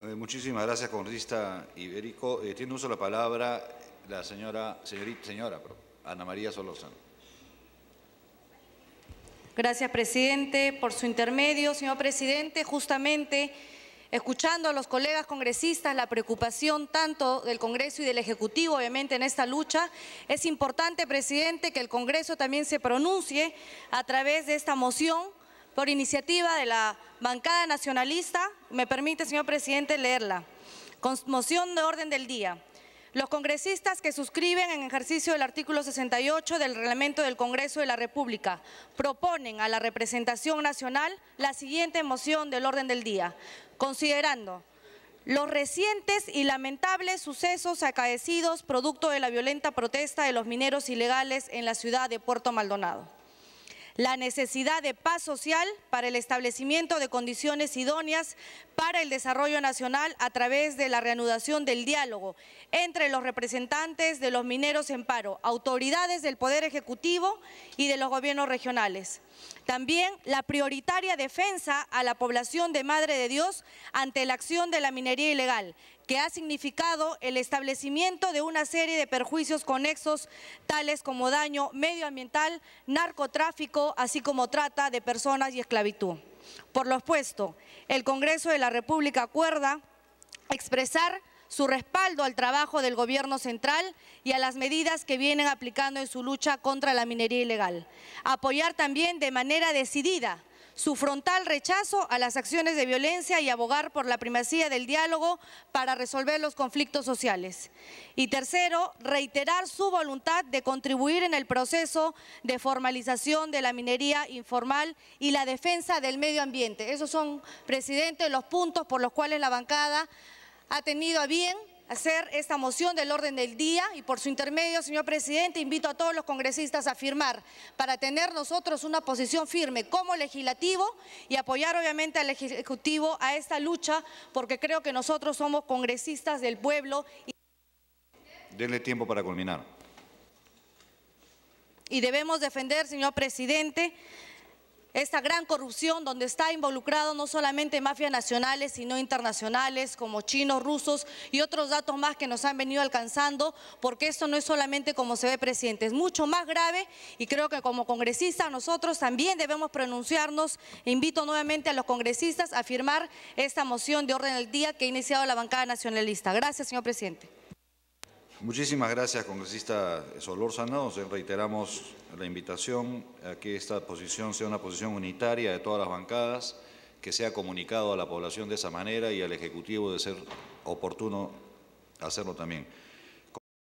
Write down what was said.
Eh, muchísimas gracias, congresista Ibérico. Eh, tiene uso la palabra la señora, señora Ana María Solórzano. Gracias, presidente, por su intermedio. Señor presidente, justamente escuchando a los colegas congresistas la preocupación tanto del Congreso y del Ejecutivo, obviamente, en esta lucha. Es importante, presidente, que el Congreso también se pronuncie a través de esta moción por iniciativa de la bancada nacionalista, me permite, señor presidente, leerla. Con moción de orden del día. Los congresistas que suscriben en ejercicio del artículo 68 del reglamento del Congreso de la República proponen a la representación nacional la siguiente moción del orden del día, considerando los recientes y lamentables sucesos acaecidos producto de la violenta protesta de los mineros ilegales en la ciudad de Puerto Maldonado la necesidad de paz social para el establecimiento de condiciones idóneas para el desarrollo nacional a través de la reanudación del diálogo entre los representantes de los mineros en paro, autoridades del Poder Ejecutivo y de los gobiernos regionales. También la prioritaria defensa a la población de Madre de Dios ante la acción de la minería ilegal, que ha significado el establecimiento de una serie de perjuicios conexos, tales como daño medioambiental, narcotráfico, así como trata de personas y esclavitud. Por lo expuesto, el Congreso de la República acuerda expresar su respaldo al trabajo del gobierno central y a las medidas que vienen aplicando en su lucha contra la minería ilegal. Apoyar también de manera decidida su frontal rechazo a las acciones de violencia y abogar por la primacía del diálogo para resolver los conflictos sociales. Y tercero, reiterar su voluntad de contribuir en el proceso de formalización de la minería informal y la defensa del medio ambiente. Esos son, presidente, los puntos por los cuales la bancada ha tenido a bien hacer esta moción del orden del día y por su intermedio, señor presidente, invito a todos los congresistas a firmar para tener nosotros una posición firme como legislativo y apoyar obviamente al Ejecutivo a esta lucha porque creo que nosotros somos congresistas del pueblo. Y... Denle tiempo para culminar. Y debemos defender, señor presidente, esta gran corrupción donde está involucrado no solamente mafias nacionales, sino internacionales como chinos, rusos y otros datos más que nos han venido alcanzando, porque esto no es solamente como se ve, presidente, es mucho más grave y creo que como congresistas nosotros también debemos pronunciarnos. Invito nuevamente a los congresistas a firmar esta moción de orden del día que ha iniciado la bancada nacionalista. Gracias, señor presidente. Muchísimas gracias, congresista Solórzano. Reiteramos la invitación a que esta posición sea una posición unitaria de todas las bancadas, que sea comunicado a la población de esa manera y al Ejecutivo de ser oportuno hacerlo también.